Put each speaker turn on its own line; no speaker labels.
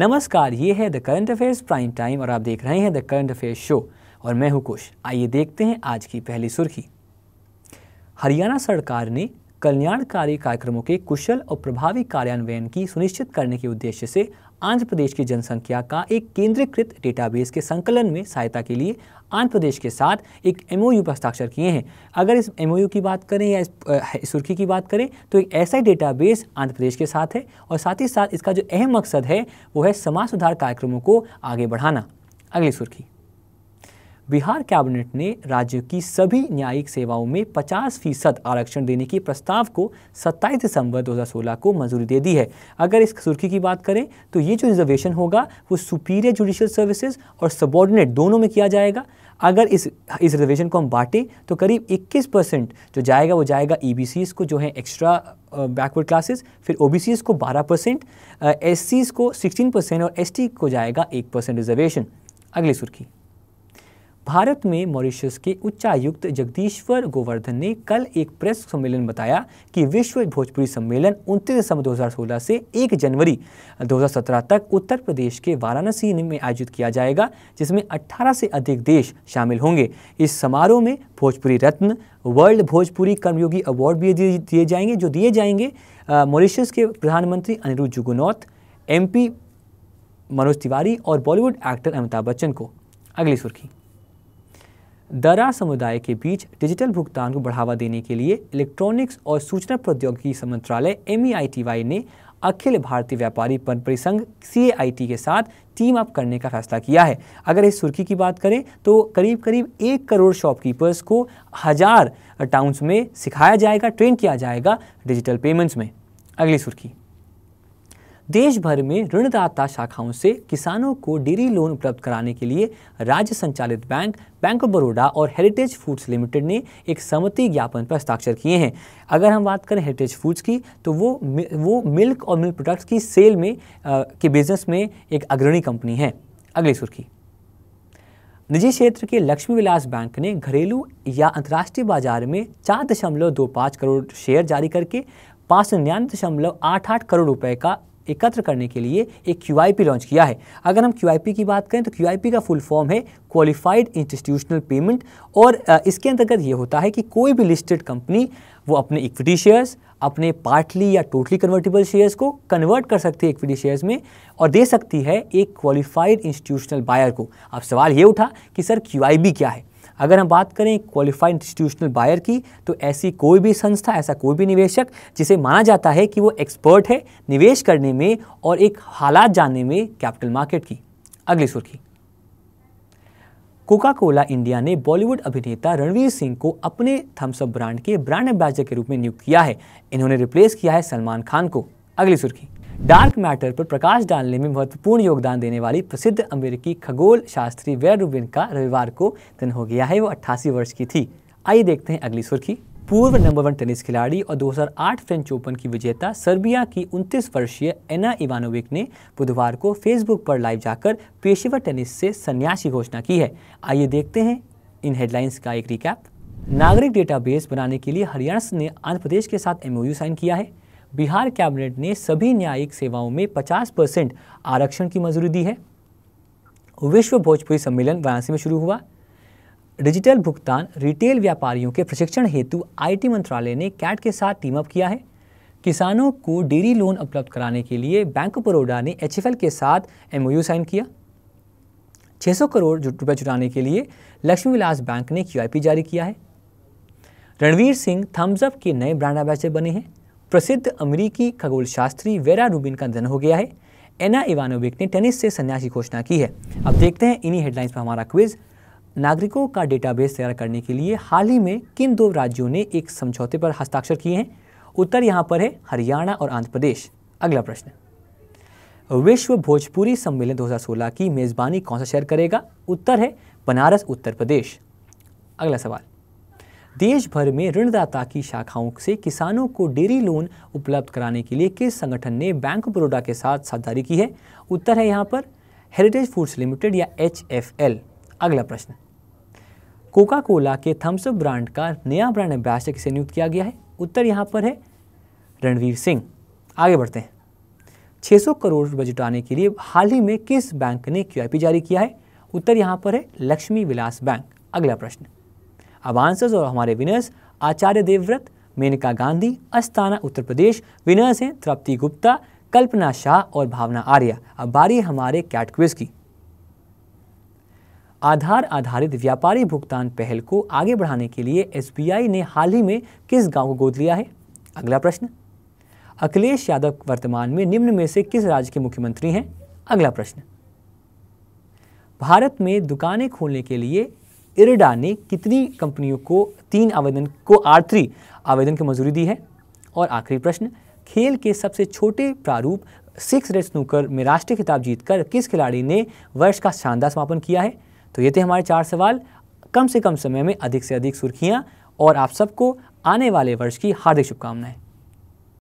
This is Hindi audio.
नमस्कार ये है the current affairs prime time और आप देख रहे हैं द करंट अफेयर्स शो और मैं हूं कुश आइए देखते हैं आज की पहली सुर्खी हरियाणा सरकार ने कल्याणकारी कार्यक्रमों के कुशल और प्रभावी कार्यान्वयन की सुनिश्चित करने के उद्देश्य से आंध्र प्रदेश की जनसंख्या का एक केंद्रीकृत डेटाबेस के संकलन में सहायता के लिए आंध्र प्रदेश के साथ एक एमओयू पर हस्ताक्षर किए हैं अगर इस एमओयू की बात करें या इस सुर्खी की बात करें तो एक ऐसा ही डेटाबेस आंध्र प्रदेश के साथ है और साथ ही साथ इसका जो अहम मकसद है वो है समाज सुधार कार्यक्रमों को आगे बढ़ाना अगली सुर्खी बिहार कैबिनेट ने राज्य की सभी न्यायिक सेवाओं में 50 फीसद आरक्षण देने के प्रस्ताव को 27 दिसंबर 2016 को मंजूरी दे दी है अगर इस सुर्खी की बात करें तो ये जो रिजर्वेशन होगा वो सुपीरियर जुडिशियल सर्विसेज और सबॉर्डिनेट दोनों में किया जाएगा अगर इस इस रिजर्वेशन को हम बांटें तो करीब 21 परसेंट जो जाएगा वो जाएगा ई e को जो है एक्स्ट्रा बैकवर्ड क्लासेस फिर ओ को 12 परसेंट एस को 16 परसेंट और एस को जाएगा 1 परसेंट रिजर्वेशन अगली सुर्खी भारत में मॉरिशस के उच्चायुक्त जगदीश्वर गोवर्धन ने कल एक प्रेस सम्मेलन बताया कि विश्व भोजपुरी सम्मेलन उनतीस दिसंबर 2016 से 1 जनवरी 2017 तक उत्तर प्रदेश के वाराणसी में आयोजित किया जाएगा जिसमें 18 से अधिक देश शामिल होंगे इस समारोह में भोजपुरी रत्न वर्ल्ड भोजपुरी कर्मयोगी अवार्ड भी दिए जाएंगे जो दिए जाएंगे मॉरिशस के प्रधानमंत्री अनिरुद्ध जुगुनौत एम मनोज तिवारी और बॉलीवुड एक्टर अमिताभ बच्चन को अगली सुर्खी दरा समुदाय के बीच डिजिटल भुगतान को बढ़ावा देने के लिए इलेक्ट्रॉनिक्स और सूचना प्रौद्योगिकी मंत्रालय एम e ने अखिल भारतीय व्यापारी पन परिसंघ सी के साथ टीम अप करने का फैसला किया है अगर इस सुर्खी की बात करें तो करीब करीब एक करोड़ शॉपकीपर्स को हज़ार टाउन्स में सिखाया जाएगा ट्रेन किया जाएगा डिजिटल पेमेंट्स में अगली सुर्खी देश भर में ऋणदाता शाखाओं से किसानों को डेयरी लोन उपलब्ध कराने के लिए राज्य संचालित बैंक बैंक ऑफ बड़ौदा और हेरिटेज फूड्स लिमिटेड ने एक सहमति ज्ञापन पर हस्ताक्षर किए हैं अगर हम बात करें हेरिटेज फूड्स की तो वो वो मिल्क और मिल्क प्रोडक्ट्स की सेल में आ, के बिजनेस में एक अग्रणी कंपनी है अगली सुर्खी निजी क्षेत्र के लक्ष्मी विलास बैंक ने घरेलू या अंतर्राष्ट्रीय बाजार में चार दशमलव दो पाँच करोड़ शेयर जारी करके पाँच सौ निन्यानवे दशमलव आठ आठ करोड़ रुपए का एकत्र करने के लिए एक क्यू लॉन्च किया है अगर हम क्यू की बात करें तो क्यू का फुल फॉर्म है क्वालिफाइड इंस्टीट्यूशनल पेमेंट और इसके अंतर्गत ये होता है कि कोई भी लिस्टेड कंपनी वो अपने इक्विटी शेयर्स अपने पार्टली या टोटली कन्वर्टेबल शेयर्स को कन्वर्ट कर सकती है इक्विटी शेयर्स में और दे सकती है एक क्वालिफाइड इंस्टीट्यूशनल बायर को अब सवाल ये उठा कि सर क्यू क्या है अगर हम बात करें क्वालिफाइड इंस्टीट्यूशनल बायर की तो ऐसी कोई भी संस्था ऐसा कोई भी निवेशक जिसे माना जाता है कि वो एक्सपर्ट है निवेश करने में और एक हालात जानने में कैपिटल मार्केट की अगली सुर्खी कोका कोला इंडिया ने बॉलीवुड अभिनेता रणवीर सिंह को अपने थम्सअप ब्रांड के ब्रांड एम्बेसडर के रूप में नियुक्त किया है इन्होंने रिप्लेस किया है सलमान खान को अगली सुर्खी डार्क मैटर पर प्रकाश डालने में महत्वपूर्ण योगदान देने वाली प्रसिद्ध अमेरिकी खगोल शास्त्री वेर रुबिन का रविवार को दिन हो गया है वो अट्ठासी वर्ष की थी आइए देखते हैं अगली सुर्खी पूर्व नंबर वन टेनिस खिलाड़ी और 2008 फ्रेंच ओपन की विजेता सर्बिया की 29 वर्षीय एना इवानोविक ने बुधवार को फेसबुक पर लाइव जाकर पेशेवर टेनिस से सन्यासी घोषणा की है आइए देखते हैं इन हेडलाइंस का एक रिकैप नागरिक डेटाबेस बनाने के लिए हरियाणा ने आंध्र प्रदेश के साथ एमओयू साइन किया है बिहार कैबिनेट ने सभी न्यायिक सेवाओं में 50 परसेंट आरक्षण की मंजूरी दी है विश्व भोजपुरी सम्मेलन वाराणसी में शुरू हुआ डिजिटल भुगतान रिटेल व्यापारियों के प्रशिक्षण हेतु आईटी मंत्रालय ने कैट के साथ टीम अप किया है किसानों को डेयरी लोन उपलब्ध कराने के लिए बैंक ऑफ बड़ौदा ने एच के साथ एम साइन किया 600 करोड़ रुपये जुटाने के लिए लक्ष्मी विलास बैंक ने क्यू जारी किया है रणवीर सिंह थम्सअप के नए ब्रांड एम्बेसडर बने हैं प्रसिद्ध अमरीकी खगोलशास्त्री वेरा रूबिन का निधन हो गया है एना इवानोविक ने टेनिस से संन्यास की घोषणा की है अब देखते हैं इन्हीं हेडलाइंस पर हमारा क्विज़ नागरिकों का डेटाबेस तैयार करने के लिए हाल ही में किन दो राज्यों ने एक समझौते पर हस्ताक्षर किए हैं उत्तर यहाँ पर है हरियाणा और आंध्र प्रदेश अगला प्रश्न विश्व भोजपुरी सम्मेलन 2016 की मेज़बानी कौन सा शेयर करेगा उत्तर है बनारस उत्तर प्रदेश अगला सवाल देश भर में ऋणदाता की शाखाओं से किसानों को डेयरी लोन उपलब्ध कराने के लिए किस संगठन ने बैंक ऑफ बड़ौदा के साथ साझेदारी की है उत्तर है यहाँ पर हेरिटेज फूड्स लिमिटेड या एच अगला प्रश्न कोका कोला के थम्सअप ब्रांड का नया ब्रांड एम्बेसडर किसे नियुक्त किया गया है उत्तर यहाँ पर है रणवीर सिंह आगे बढ़ते हैं 600 करोड़ बजट आने के लिए हाल ही में किस बैंक ने क्यू जारी किया है उत्तर यहाँ पर है लक्ष्मी विलास बैंक अगला प्रश्न आंसर्स और हमारे winners Acharya Devvrat Maneka Gandhi Astana Uttar Pradesh winners हैं तृप्ति गुप्ता कल्पना शाह और भावना आर्या अब बारी हमारे कैट क्विज की आधार आधारित व्यापारी भुगतान पहल को आगे बढ़ाने के लिए एसबीआई ने हाल ही में किस गांव को गोद लिया है अगला प्रश्न अखिलेश यादव वर्तमान में निम्न में से किस राज्य के मुख्यमंत्री हैं अगला प्रश्न भारत में दुकानें खोलने के लिए इरडा ने कितनी कंपनियों को तीन आवेदन को आर थ्री आवेदन की मंजूरी दी है और आखिरी प्रश्न खेल के सबसे छोटे प्रारूप सिक्स रेड स्नूकर में राष्ट्रीय खिताब जीतकर किस खिलाड़ी ने वर्ष का शानदार समापन किया है तो ये थे हमारे चार सवाल कम से कम समय में अधिक से अधिक सुर्खियाँ और आप सबको आने वाले वर्ष की हार्दिक शुभकामनाएं